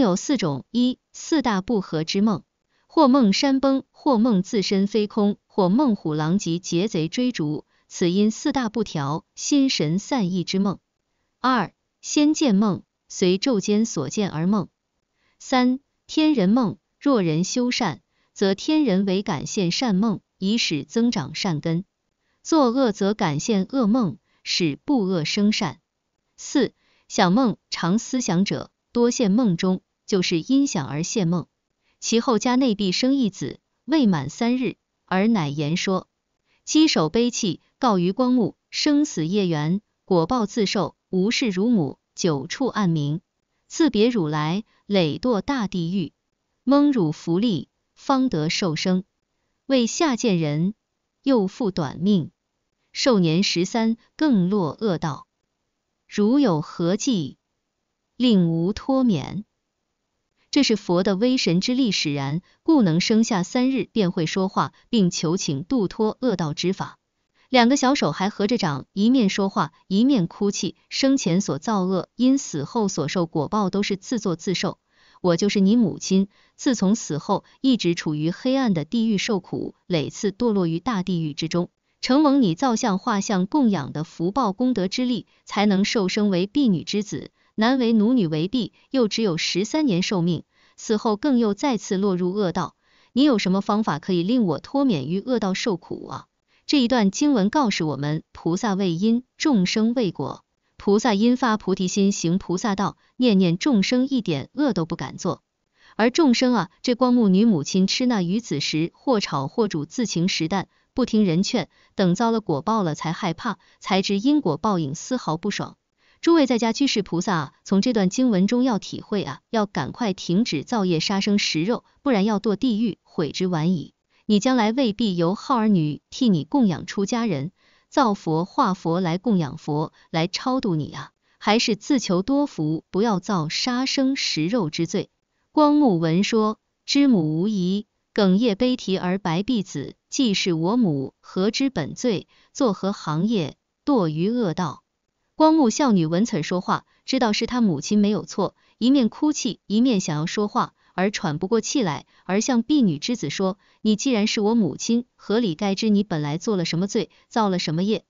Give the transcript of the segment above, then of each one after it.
有四种：一、四大不和之梦，或梦山崩，或梦自身飞空，或梦虎狼藉劫贼追逐，此因四大不调，心神散逸之梦；二、仙见梦，随昼间所见而梦；三、天人梦，若人修善，则天人为感现善梦，以使增长善根；作恶则感现恶梦，使不恶生善；四、想梦，常思想者多现梦中。就是因想而现梦，其后家内必生一子，未满三日而乃言说，稽首悲泣，告于光目，生死业缘，果报自受，无事如母，久处暗冥，自别汝来，累堕大地狱，蒙汝福利，方得受生，为下贱人，又复短命，寿年十三，更落恶道，如有何计，令吾脱免。这是佛的威神之力使然，故能生下三日便会说话，并求请度脱恶道之法。两个小手还合着掌，一面说话，一面哭泣。生前所造恶，因死后所受果报，都是自作自受。我就是你母亲，自从死后一直处于黑暗的地狱受苦，累次堕落于大地狱之中，承蒙你造像画像供养的福报功德之力，才能受生为婢女之子。男为奴女为婢，又只有十三年寿命，死后更又再次落入恶道。你有什么方法可以令我脱免于恶道受苦啊？这一段经文告示我们，菩萨为因，众生为果。菩萨因发菩提心，行菩萨道，念念众生一点恶都不敢做。而众生啊，这光目女母亲吃那鱼子时，或炒或煮，自情食淡，不听人劝，等遭了果报了才害怕，才知因果报应丝毫不爽。诸位在家居士菩萨从这段经文中要体会啊，要赶快停止造业杀生食肉，不然要堕地狱，悔之晚矣。你将来未必由好儿女替你供养出家人，造佛化佛来供养佛来超度你啊，还是自求多福，不要造杀生食肉之罪。光目闻说，知母无疑，哽咽悲啼而白璧子：既是我母，何知本罪？作何行业，堕于恶道？光目孝女闻此说话，知道是他母亲没有错，一面哭泣，一面想要说话，而喘不过气来，而向婢女之子说：“你既然是我母亲，合理该知你本来做了什么罪，造了什么业，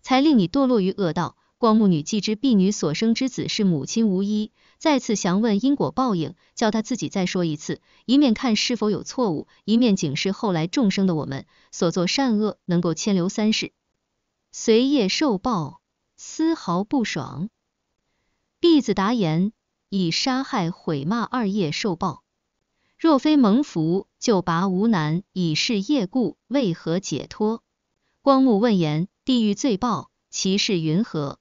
才令你堕落于恶道？”光目女既知婢女所生之子是母亲无疑，再次详问因果报应，叫他自己再说一次，一面看是否有错误，一面警示后来众生的我们，所作善恶能够牵留三世，随业受报。丝毫不爽，弟子答言，以杀害毁骂二业受报，若非蒙福，就拔无难，以示业故，为何解脱？光目问言，地狱罪报，其事云何？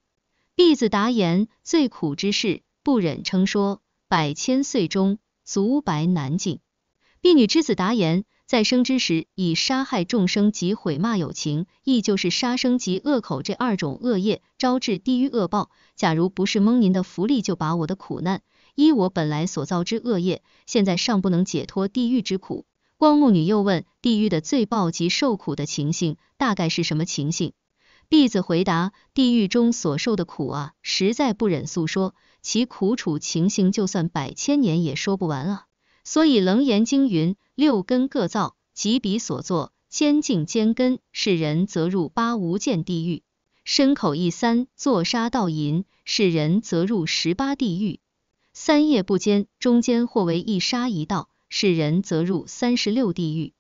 弟子答言，最苦之事，不忍称说，百千岁中，足白难尽。婢女之子答言。在生之时，以杀害众生及毁骂有情，亦就是杀生及恶口这二种恶业，招致地狱恶报。假如不是蒙您的福利，就把我的苦难，依我本来所造之恶业，现在尚不能解脱地狱之苦。光目女又问：地狱的罪报及受苦的情形，大概是什么情形？弟子回答：地狱中所受的苦啊，实在不忍诉说，其苦楚情形，就算百千年也说不完啊。所以《楞严经》云：“六根各造，即彼所作，坚净坚根，是人则入八无间地狱；身口意三作杀盗淫，是人则入十八地狱；三业不坚，中间或为一杀一盗，是人则入三十六地狱。”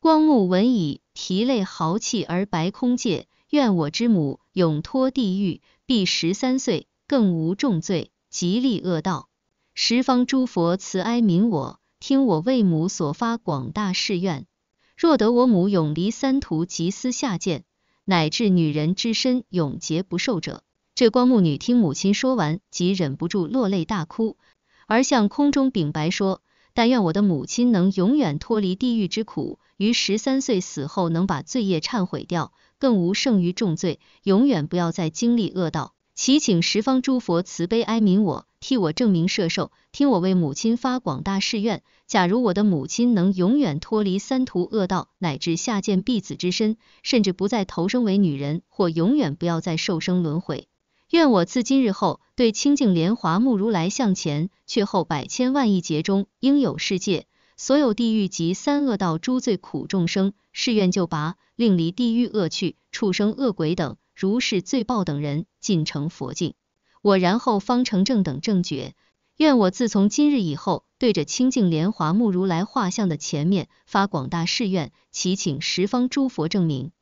光目闻已，涕泪豪泣而白空界：“愿我之母永脱地狱，必十三岁，更无重罪，极力恶道。”十方诸佛慈哀悯我，听我为母所发广大誓愿：若得我母永离三途及私下贱，乃至女人之身永劫不受者。这光目女听母亲说完，即忍不住落泪大哭，而向空中禀白说：“但愿我的母亲能永远脱离地狱之苦，于十三岁死后能把罪业忏悔掉，更无剩余重罪，永远不要再经历恶道。”祈请十方诸佛慈悲哀悯我，替我证明摄受，听我为母亲发广大誓愿。假如我的母亲能永远脱离三途恶道，乃至下贱婢子之身，甚至不再投生为女人，或永远不要再受生轮回。愿我自今日后，对清净莲华目如来向前、却后百千万亿劫中应有世界，所有地狱及三恶道诸罪苦众生，誓愿救拔，令离地狱恶趣、畜生恶鬼等。如是罪报等人尽成佛境，我然后方成正等正觉。愿我自从今日以后，对着清净莲华目如来画像的前面发广大誓愿，祈请十方诸佛证明。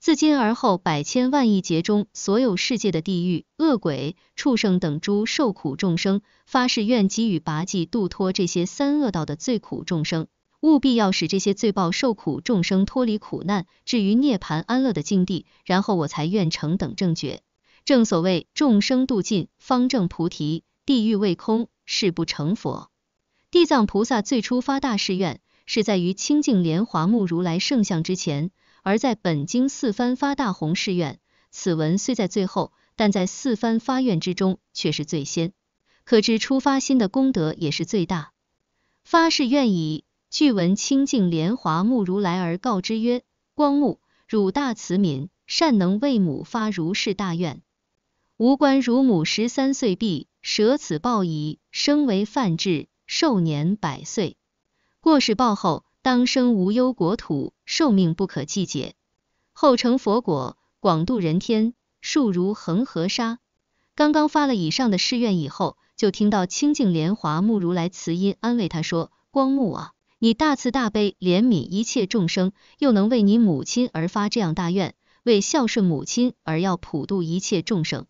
自今而后百千万亿劫中所有世界的地狱、恶鬼、畜生等诸受苦众生，发誓愿给予拔济度脱这些三恶道的最苦众生。务必要使这些罪报受苦众生脱离苦难，至于涅槃安乐的境地，然后我才愿成等正觉。正所谓众生度尽，方正菩提；地狱未空，誓不成佛。地藏菩萨最初发大誓愿，是在于清净莲华目如来圣像之前；而在本经四番发大宏誓愿，此文虽在最后，但在四番发愿之中却是最先，可知出发心的功德也是最大。发誓愿已。据闻清净莲华目如来而告之曰：“光目，汝大慈悯，善能为母发如是大愿。吾观汝母十三岁，毕，舍此报矣，生为梵志，寿年百岁。过世报后，当生无忧国土，寿命不可计解。后成佛果，广度人天，数如恒河沙。”刚刚发了以上的誓愿以后，就听到清净莲华目如来慈音安慰他说：“光目啊！”你大慈大悲，怜悯一切众生，又能为你母亲而发这样大愿，为孝顺母亲而要普度一切众生。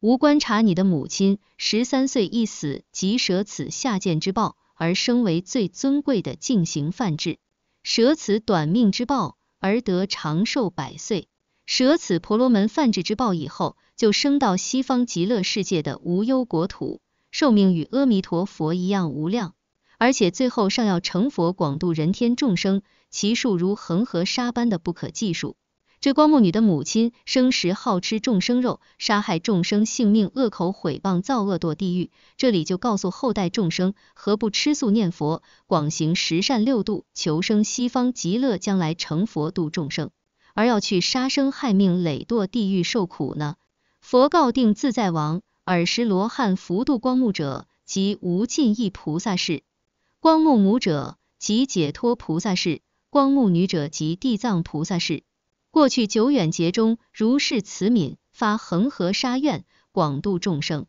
无观察你的母亲十三岁一死，即舍此下贱之报，而生为最尊贵的净行梵志，舍此短命之报，而得长寿百岁，舍此婆罗门梵志之报以后，就升到西方极乐世界的无忧国土，寿命与阿弥陀佛一样无量。而且最后尚要成佛，广度人天众生，其数如恒河沙般的不可计数。这光目女的母亲生时好吃众生肉，杀害众生性命，恶口毁谤，造恶堕地狱。这里就告诉后代众生，何不吃素念佛，广行十善六度，求生西方极乐，将来成佛度众生，而要去杀生害命，累堕地狱受苦呢？佛告定自在王，尔时罗汉福度光目者，即无尽意菩萨是。光目母者，即解脱菩萨是；光目女者，即地藏菩萨是。过去久远劫中，如是慈悯，发恒河沙愿，广度众生。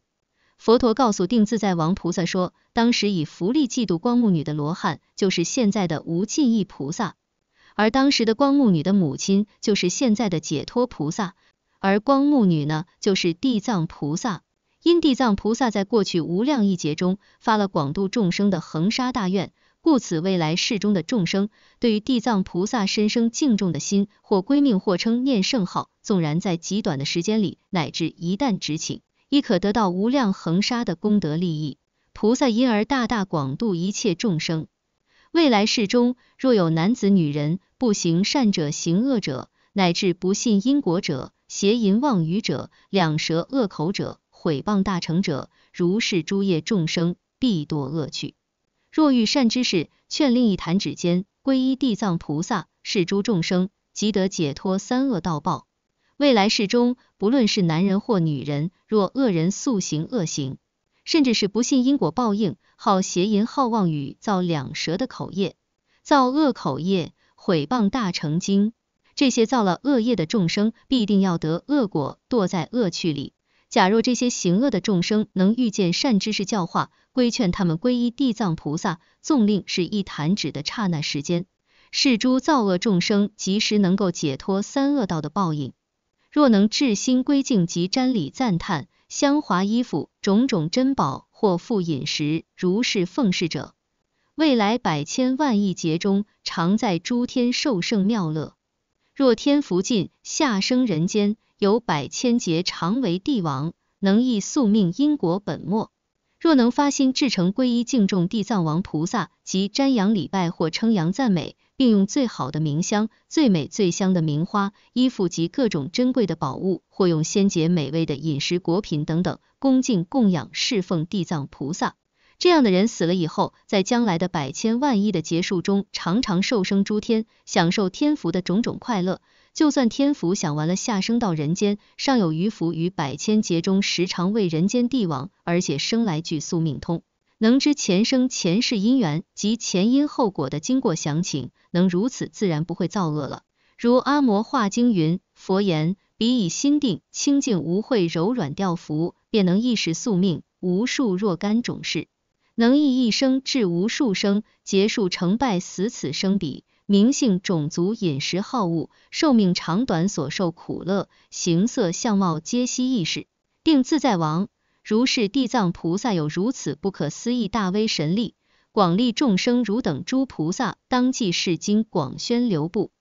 佛陀告诉定自在王菩萨说，当时以福利嫉妒光目女的罗汉，就是现在的无尽意菩萨；而当时的光目女的母亲，就是现在的解脱菩萨；而光目女呢，就是地藏菩萨。因地藏菩萨在过去无量一劫中发了广度众生的恒沙大愿，故此未来世中的众生对于地藏菩萨深生敬重的心，或归命，或称念圣号，纵然在极短的时间里，乃至一旦执请，亦可得到无量恒沙的功德利益。菩萨因而大大广度一切众生。未来世中，若有男子、女人，不行善者、行恶者，乃至不信因果者、邪淫妄语者、两舌恶口者，毁谤大乘者，如是诸业众生必堕恶趣。若欲善之事，劝令一弹指间皈依地藏菩萨，是诸众生即得解脱三恶道报。未来世中，不论是男人或女人，若恶人速行恶行，甚至是不信因果报应，好邪淫，好妄语，造两舌的口业，造恶口业，毁谤大乘经，这些造了恶业的众生，必定要得恶果，堕在恶趣里。假若这些行恶的众生能遇见善知识教化，规劝他们皈依地藏菩萨，纵令是一弹指的刹那时间，是诸造恶众生及时能够解脱三恶道的报应。若能至心归敬及瞻礼赞叹香华衣服种种珍宝或富饮食，如是奉事者，未来百千万亿劫中，常在诸天受圣妙乐。若天福尽，下生人间。有百千劫常为帝王，能忆宿命因果本末。若能发心至诚皈依敬重地藏王菩萨，及瞻仰礼拜或称扬赞美，并用最好的名香、最美最香的名花、衣服及各种珍贵的宝物，或用鲜洁美味的饮食果品等等，恭敬供养侍奉地藏菩萨，这样的人死了以后，在将来的百千万亿的劫数中，常常受生诸天，享受天福的种种快乐。就算天福享完了，下生到人间，尚有余福于百千劫中，时常为人间帝王，而且生来具宿命通，能知前生前世因缘及前因后果的经过详情，能如此，自然不会造恶了。如《阿摩化经》云，佛言：彼以心定清净无秽柔软调伏，便能意识宿命无数若干种事，能益一生至无数生，劫数成败死此生彼。名姓、种族、饮食、好恶、寿命长短、所受苦乐、形色、相貌，皆悉意识，定自在王。如是地藏菩萨有如此不可思议大威神力，广利众生。如等诸菩萨当即是经广宣流布。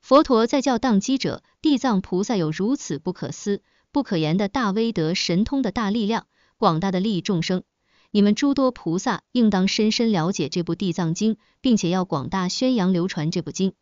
佛陀在教当机者，地藏菩萨有如此不可思、不可言的大威德神通的大力量，广大的利益众生。你们诸多菩萨应当深深了解这部地藏经，并且要广大宣扬流传这部经。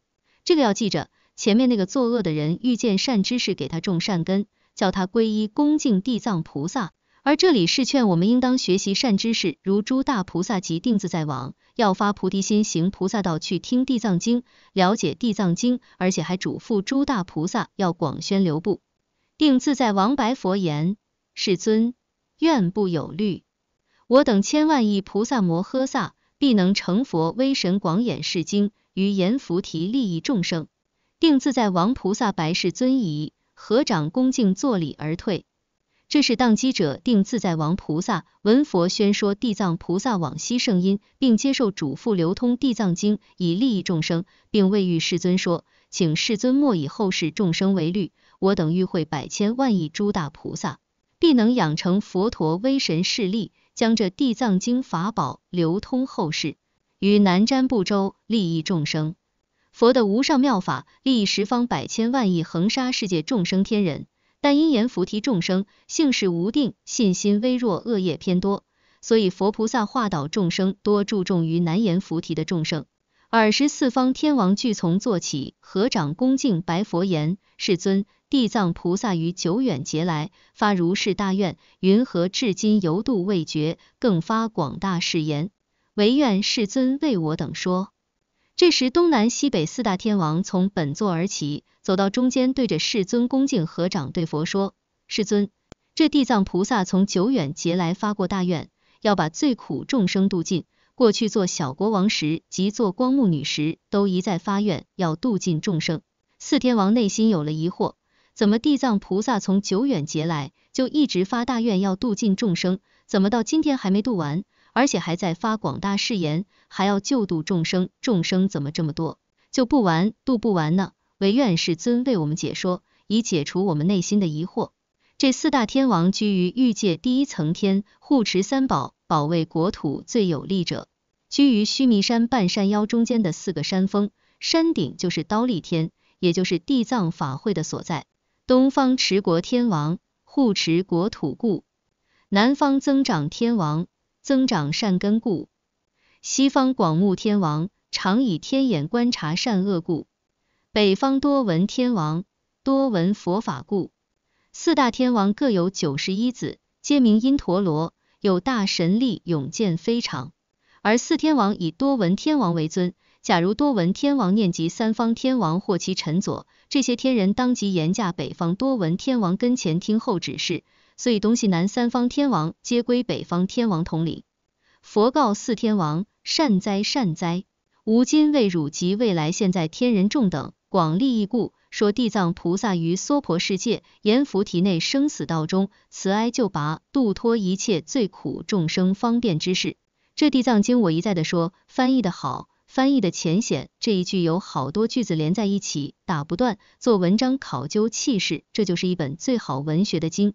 这个要记着。前面那个作恶的人遇见善知识，给他种善根，叫他皈依恭敬地藏菩萨。而这里是劝我们应当学习善知识，如诸大菩萨及定自在王，要发菩提心，行菩萨道，去听地藏经，了解地藏经，而且还嘱咐诸大菩萨要广宣流布。定自在王白佛言：“世尊，愿不有虑。”我等千万亿菩萨摩诃萨，必能成佛，威神广演世经，于阎浮提利益众生，定自在王菩萨白世尊仪，合掌恭敬作礼而退。这是当机者定自在王菩萨闻佛宣说地藏菩萨往昔圣音，并接受嘱咐流通地藏经以利益众生，并为遇世尊说，请世尊莫以后世众生为虑，我等欲会百千万亿诸大菩萨，必能养成佛陀威神势力。将这地藏经法宝流通后世，于南瞻部洲利益众生。佛的无上妙法，利益十方百千万亿恒沙世界众生天人。但因言菩提众生性识无定，信心微弱，恶业偏多，所以佛菩萨化导众生多注重于难言菩提的众生。尔时四方天王俱从坐起，合掌恭敬白佛言：世尊。地藏菩萨于久远劫来发如是大愿，云何至今犹度未绝？更发广大誓言，唯愿世尊为我等说。这时东南西北四大天王从本座而起，走到中间，对着世尊恭敬合掌，对佛说：“世尊，这地藏菩萨从久远劫来发过大愿，要把最苦众生度尽。过去做小国王时，及做光目女时，都一再发愿要度尽众生。”四天王内心有了疑惑。怎么地藏菩萨从久远劫来就一直发大愿要度尽众生，怎么到今天还没度完，而且还在发广大誓言，还要救度众生，众生怎么这么多，就不完，度不完呢？唯愿世尊为我们解说，以解除我们内心的疑惑。这四大天王居于欲界第一层天，护持三宝，保卫国土最有力者，居于须弥山半山腰中间的四个山峰，山顶就是刀立天，也就是地藏法会的所在。东方持国天王护持国土故，南方增长天王增长善根故，西方广目天王常以天眼观察善恶故，北方多闻天王多闻佛法故。四大天王各有九十一子，皆名因陀罗，有大神力，勇健非常。而四天王以多闻天王为尊。假如多闻天王念及三方天王或其臣佐，这些天人当即言驾北方多闻天王跟前听候指示，所以东西南三方天王皆归北方天王统领。佛告四天王，善哉善哉，吾今为汝及未来现在天人众等广利益故，说地藏菩萨于娑婆世界阎浮提内生死道中，慈哀救拔，度脱一切最苦众生方便之事。这地藏经我一再的说，翻译的好。翻译的浅显，这一句有好多句子连在一起打不断，做文章考究气势，这就是一本最好文学的经。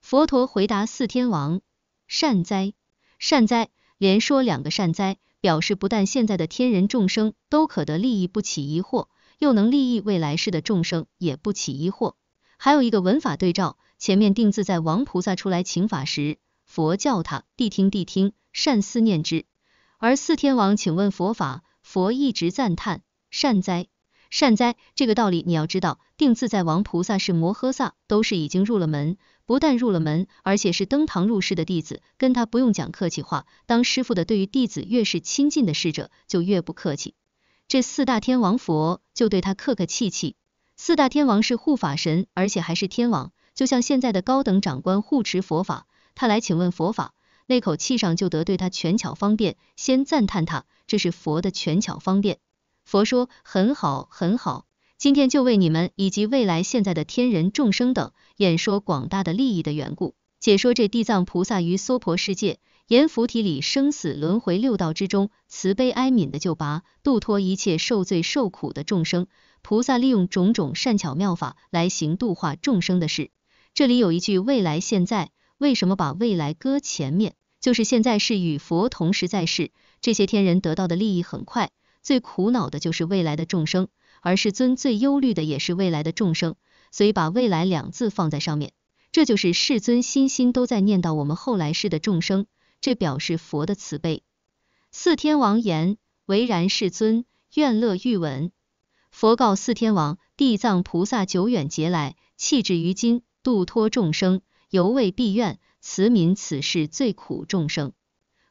佛陀回答四天王：善哉，善哉，连说两个善哉，表示不但现在的天人众生都可得利益不起疑惑，又能利益未来世的众生也不起疑惑。还有一个文法对照，前面定字在王菩萨出来请法时，佛教他谛听谛听，善思念之；而四天王请问佛法。佛一直赞叹，善哉，善哉！这个道理你要知道。定自在王菩萨是摩诃萨，都是已经入了门，不但入了门，而且是登堂入室的弟子，跟他不用讲客气话。当师傅的对于弟子越是亲近的侍者，就越不客气。这四大天王佛就对他客客气气。四大天王是护法神，而且还是天王，就像现在的高等长官护持佛法，他来请问佛法，那口气上就得对他权巧方便，先赞叹他。这是佛的权巧方便。佛说很好，很好。今天就为你们以及未来现在的天人众生等演说广大的利益的缘故，解说这地藏菩萨于娑婆世界阎浮提里生死轮回六道之中慈悲哀悯的救拔度脱一切受罪受苦的众生。菩萨利用种种善巧妙法来行度化众生的事。这里有一句未来现在，为什么把未来搁前面？就是现在是与佛同时在世。这些天人得到的利益很快，最苦恼的就是未来的众生，而世尊最忧虑的也是未来的众生，所以把未来两字放在上面，这就是世尊心心都在念叨我们后来世的众生，这表示佛的慈悲。四天王言：“唯然，世尊，愿乐欲闻。”佛告四天王：“地藏菩萨久远劫来，弃置于今，度脱众生，犹未毕愿，慈悯此世最苦众生。”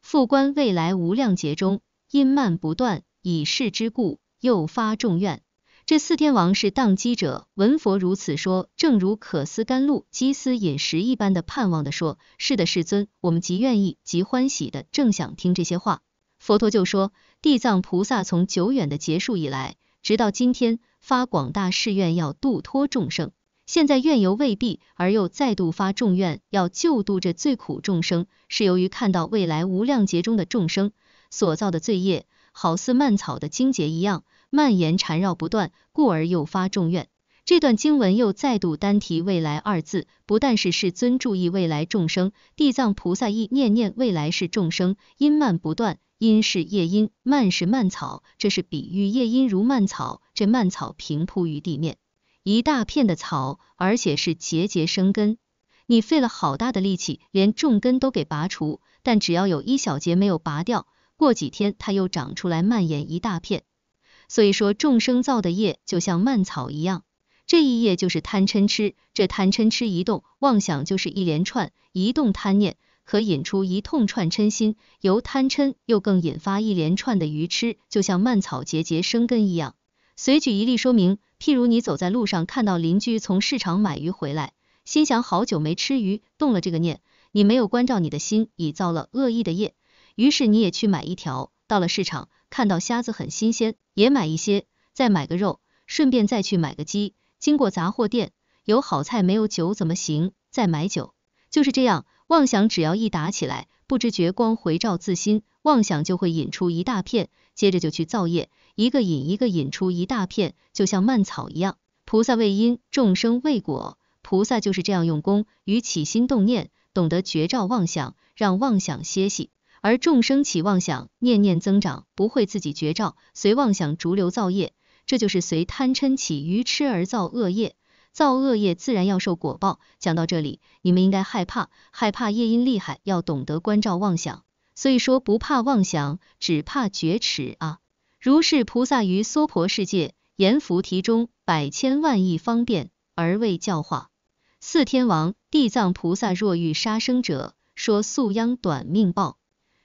复观未来无量劫中，因蔓不断，以是之故，又发众愿。这四天王是宕机者，闻佛如此说，正如渴思甘露，饥思饮食一般的盼望的说：是的，世尊，我们极愿意，极欢喜的，正想听这些话。佛陀就说：地藏菩萨从久远的结束以来，直到今天，发广大誓愿，要度脱众生。现在怨由未毕，而又再度发众愿，要救度这最苦众生，是由于看到未来无量劫中的众生所造的罪业，好似蔓草的茎节一样，蔓延缠绕不断，故而又发众愿。这段经文又再度单提“未来”二字，不但是世尊注意未来众生，地藏菩萨亦念念未来是众生因蔓不断，因是夜因，蔓是蔓草，这是比喻夜因如蔓草，这蔓草平铺于地面。一大片的草，而且是节节生根。你费了好大的力气，连重根都给拔除，但只要有一小节没有拔掉，过几天它又长出来，蔓延一大片。所以说众生造的业就像蔓草一样，这一业就是贪嗔痴，这贪嗔痴一动，妄想就是一连串，一动贪念，可引出一痛串嗔心，由贪嗔又更引发一连串的愚痴，就像蔓草节节生根一样。随举一例说明。譬如你走在路上，看到邻居从市场买鱼回来，心想好久没吃鱼，动了这个念，你没有关照你的心，已造了恶意的业。于是你也去买一条，到了市场，看到虾子很新鲜，也买一些，再买个肉，顺便再去买个鸡。经过杂货店，有好菜没有酒怎么行？再买酒，就是这样，妄想只要一打起来，不知觉光回照自心，妄想就会引出一大片，接着就去造业。一个引一个引出一大片，就像蔓草一样。菩萨为因，众生为果，菩萨就是这样用功。与起心动念，懂得绝照妄想，让妄想歇息；而众生起妄想，念念增长，不会自己绝照，随妄想逐流造业。这就是随贪嗔起愚痴而造恶业，造恶业自然要受果报。讲到这里，你们应该害怕，害怕业因厉害，要懂得关照妄想。所以说，不怕妄想，只怕觉迟啊！如是菩萨于娑婆世界，阎浮提中百千万亿方便而为教化。四天王、地藏菩萨若遇杀生者，说素殃短命报；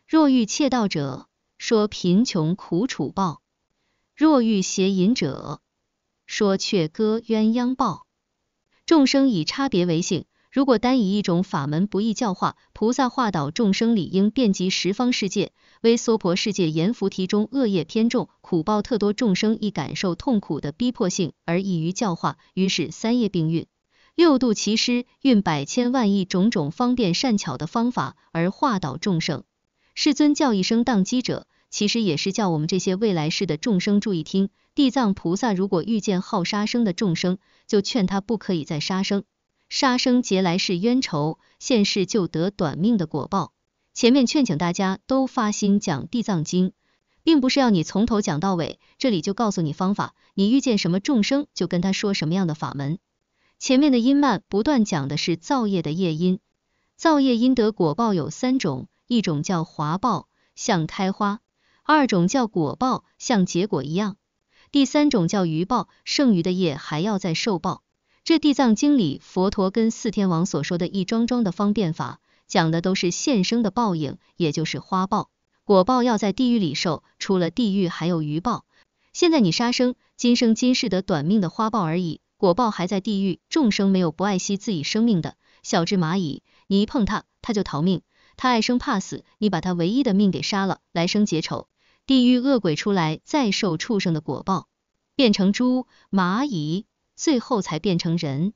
若遇窃盗者，说贫穷苦楚报；若遇邪淫者，说却割鸳鸯报。众生以差别为性。如果单以一种法门不易教化，菩萨化导众生理应遍及十方世界。为娑婆世界阎浮提中恶业偏重，苦报特多，众生易感受痛苦的逼迫性，而易于教化。于是三业并运，六度齐施，运百千万亿种种方便善巧的方法而化导众生。世尊叫一声“荡机者”，其实也是叫我们这些未来世的众生注意听。地藏菩萨如果遇见好杀生的众生，就劝他不可以再杀生。杀生劫来世冤仇，现世就得短命的果报。前面劝请大家都发心讲地藏经，并不是要你从头讲到尾，这里就告诉你方法，你遇见什么众生就跟他说什么样的法门。前面的音曼不断讲的是造业的业因，造业因得果报有三种，一种叫华报，像开花；二种叫果报，像结果一样；第三种叫余报，剩余的业还要再受报。这地藏经里，佛陀跟四天王所说的一桩桩的方便法，讲的都是现生的报应，也就是花报、果报要在地狱里受。除了地狱，还有余报。现在你杀生，今生今世得短命的花报而已，果报还在地狱。众生没有不爱惜自己生命的，小只蚂蚁，你一碰它，它就逃命，它爱生怕死，你把它唯一的命给杀了，来生结仇，地狱恶鬼出来再受畜生的果报，变成猪、蚂蚁。最后才变成人，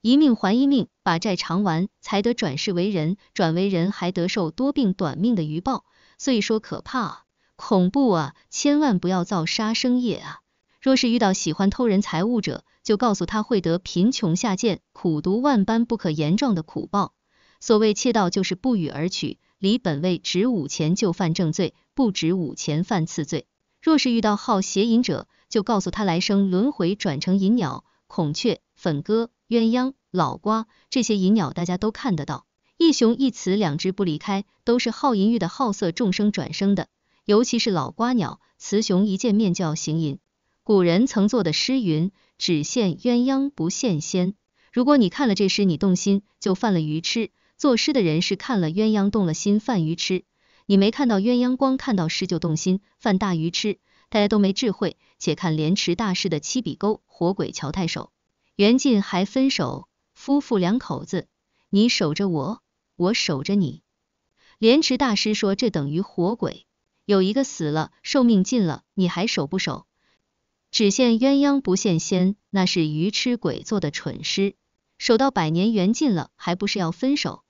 一命还一命，把债偿完才得转世为人，转为人还得受多病短命的余报，所以说可怕啊，恐怖啊，千万不要造杀生业啊。若是遇到喜欢偷人财物者，就告诉他会得贫穷下贱、苦读万般不可言状的苦报。所谓窃盗，就是不与而取，离本位值五钱就犯正罪，不值五钱犯次罪。若是遇到好邪淫者，就告诉他来生轮回转成淫鸟。孔雀、粉鸽、鸳鸯、老瓜，这些银鸟大家都看得到，一雄一雌两只不离开，都是好淫欲的好色众生转生的。尤其是老瓜鸟，雌雄一见面就要行淫。古人曾作的诗云：只羡鸳鸯不羡仙。如果你看了这诗你动心，就犯了愚痴。作诗的人是看了鸳鸯动了心犯愚痴，你没看到鸳鸯，光看到诗就动心犯大愚痴。大家都没智慧，且看莲池大师的七笔勾。活鬼乔太守，缘尽还分手，夫妇两口子，你守着我，我守着你。莲池大师说，这等于活鬼，有一个死了，寿命尽了，你还守不守？只羡鸳鸯不羡仙，那是愚痴鬼做的蠢诗。守到百年缘尽了，还不是要分手？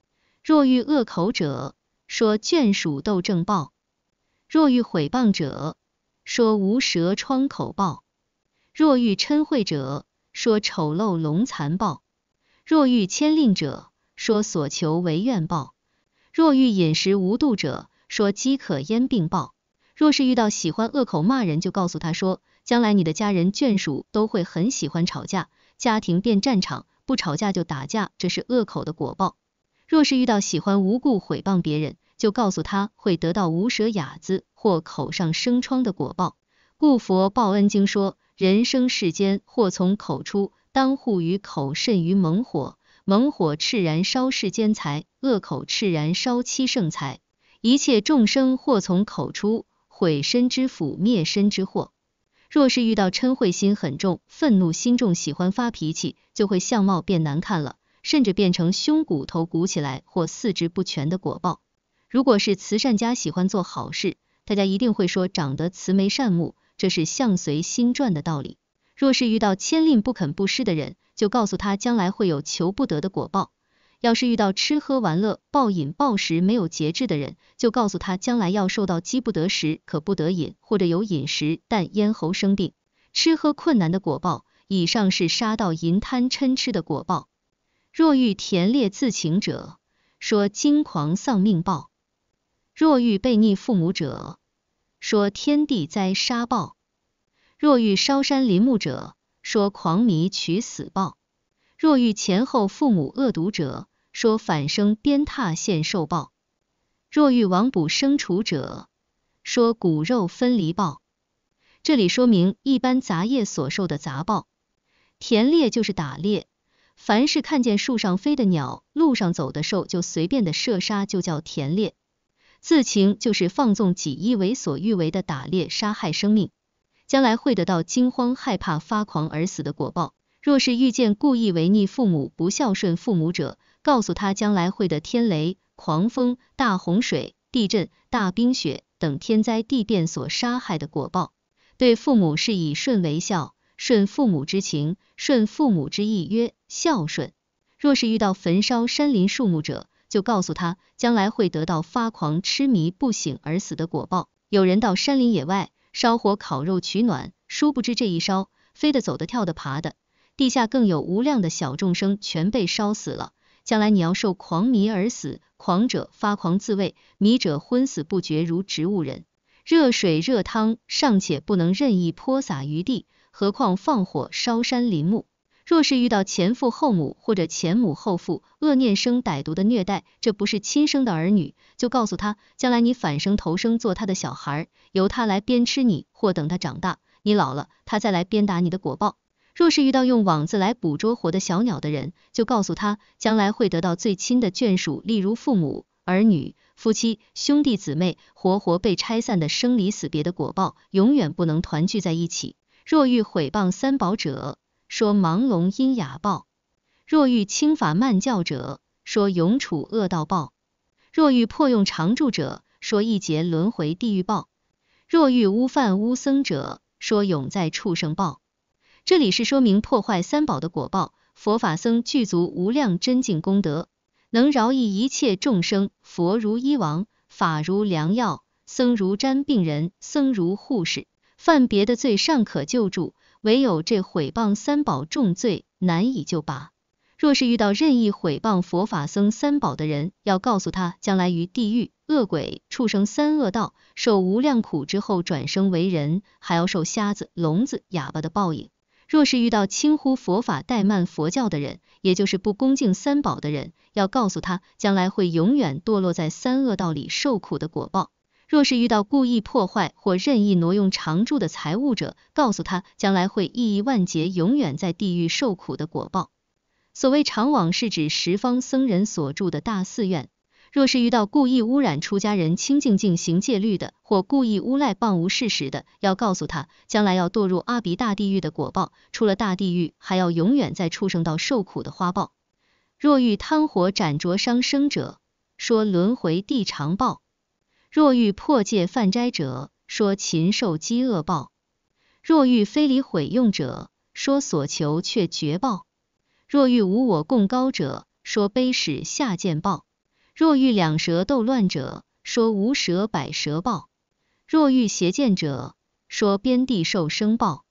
若遇恶口者，说眷属斗正报；若遇毁谤者，说无舌疮口报，若遇嗔恚者，说丑陋龙残报；若遇牵令者，说所求为愿报；若遇饮食无度者，说饥渴咽病报。若是遇到喜欢恶口骂人，就告诉他说，将来你的家人眷属都会很喜欢吵架，家庭变战场，不吵架就打架，这是恶口的果报。若是遇到喜欢无故毁谤别人，就告诉他会得到无舌哑子。或口上生疮的果报，故佛报恩经说：人生世间，祸从口出，当护于口，甚于猛火。猛火炽燃烧世间财，恶口炽燃烧七圣财。一切众生祸从口出，毁身之福，灭身之祸。若是遇到嗔恚心很重，愤怒心重，喜欢发脾气，就会相貌变难看了，甚至变成胸骨头鼓起来或四肢不全的果报。如果是慈善家，喜欢做好事。大家一定会说长得慈眉善目，这是相随心转的道理。若是遇到千令不肯布施的人，就告诉他将来会有求不得的果报；要是遇到吃喝玩乐、暴饮暴食、没有节制的人，就告诉他将来要受到饥不得食、渴不得饮，或者有饮食但咽喉生病、吃喝困难的果报。以上是杀盗淫贪嗔痴的果报。若欲田猎自情者，说惊狂丧命报；若欲被逆父母者，说天地灾杀报，若遇烧山林木者，说狂迷取死报；若遇前后父母恶毒者，说反生鞭挞现受报；若遇亡卜生除者，说骨肉分离报。这里说明一般杂业所受的杂报。田猎就是打猎，凡是看见树上飞的鸟、路上走的兽，就随便的射杀，就叫田猎。自情就是放纵己意，为所欲为的打猎杀害生命，将来会得到惊慌、害怕、发狂而死的果报。若是遇见故意违逆父母、不孝顺父母者，告诉他将来会的天雷、狂风、大洪水、地震、大冰雪等天灾地变所杀害的果报。对父母是以顺为孝，顺父母之情，顺父母之意曰孝顺。若是遇到焚烧山林树木者，就告诉他，将来会得到发狂、痴迷不醒而死的果报。有人到山林野外烧火烤肉取暖，殊不知这一烧，飞的、走的、跳的、爬的，地下更有无量的小众生全被烧死了。将来你要受狂迷而死，狂者发狂自卫，迷者昏死不觉如植物人。热水、热汤尚且不能任意泼洒于地，何况放火烧山林木？若是遇到前父后母或者前母后父恶念生歹毒的虐待，这不是亲生的儿女，就告诉他，将来你反生投生做他的小孩，由他来鞭笞你，或等他长大，你老了，他再来鞭打你的果报。若是遇到用网子来捕捉活的小鸟的人，就告诉他，将来会得到最亲的眷属，例如父母、儿女、夫妻、兄弟姊妹，活活被拆散的生离死别的果报，永远不能团聚在一起。若欲毁谤三宝者。说盲聋喑哑报，若欲轻法慢教者，说永处恶道报；若欲破用常住者，说一劫轮回地狱报；若欲污犯污僧者，说永在畜生报。这里是说明破坏三宝的果报。佛法僧具足无量真净功德，能饶益一切众生。佛如医王，法如良药，僧如瞻病人，僧如护士。犯别的罪尚可救助。唯有这毁谤三宝重罪难以救拔。若是遇到任意毁谤佛法僧三宝的人，要告诉他，将来于地狱、恶鬼、畜生三恶道受无量苦之后转生为人，还要受瞎子、聋子、哑巴的报应。若是遇到轻忽佛法、怠慢佛教的人，也就是不恭敬三宝的人，要告诉他，将来会永远堕落在三恶道里受苦的果报。若是遇到故意破坏或任意挪用常住的财物者，告诉他将来会一亿万劫，永远在地狱受苦的果报。所谓常往，是指十方僧人所住的大寺院。若是遇到故意污染出家人清净境行戒律的，或故意诬赖谤无事实的，要告诉他将来要堕入阿鼻大地狱的果报，出了大地狱还要永远在畜生道受苦的花报。若遇贪火斩灼伤生者，说轮回地常报。若欲破戒犯斋者，说禽兽饥饿报；若欲非礼毁用者，说所求却绝报；若欲无我共高者，说卑使下贱报；若欲两舌斗乱者，说无舌百舌报；若欲邪见者，说边地受生报。